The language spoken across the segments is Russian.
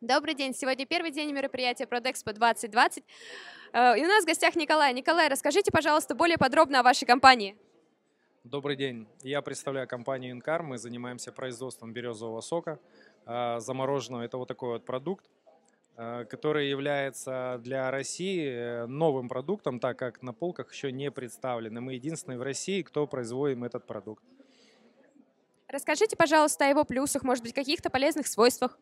Добрый день. Сегодня первый день мероприятия Prodexpo 2020. Э, и у нас в гостях Николай. Николай, расскажите, пожалуйста, более подробно о вашей компании. Добрый день. Я представляю компанию Инкар. Мы занимаемся производством березового сока э, замороженного. Это вот такой вот продукт, э, который является для России новым продуктом, так как на полках еще не представлен. И Мы единственные в России, кто производим этот продукт. Расскажите, пожалуйста, о его плюсах, может быть, каких-то полезных свойствах.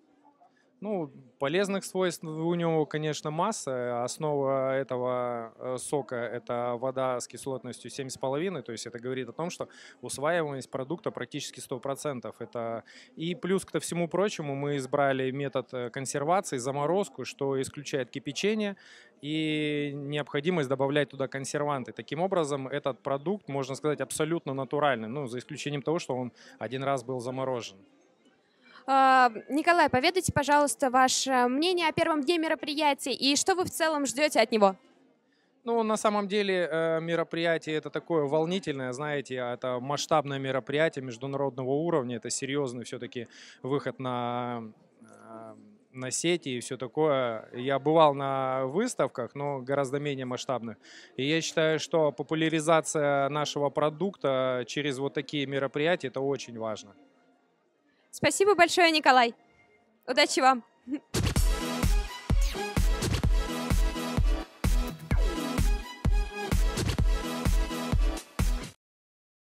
Ну, полезных свойств у него, конечно, масса. Основа этого э, сока – это вода с кислотностью 7,5. То есть это говорит о том, что усваиваемость продукта практически 100%. Это... И плюс ко всему прочему мы избрали метод э, консервации, заморозку, что исключает кипячение и необходимость добавлять туда консерванты. Таким образом, этот продукт, можно сказать, абсолютно натуральный, ну, за исключением того, что он один раз был заморожен. Эм, Николай, поведайте, пожалуйста, ваше мнение о первом дне мероприятия и что вы в целом ждете от него? Ну, на самом деле э, мероприятие это такое волнительное, знаете, это масштабное мероприятие международного уровня, это серьезный все-таки выход на э, на сети и все такое. Я бывал на выставках, но гораздо менее масштабных. И я считаю, что популяризация нашего продукта через вот такие мероприятия – это очень важно. Спасибо большое, Николай. Удачи вам.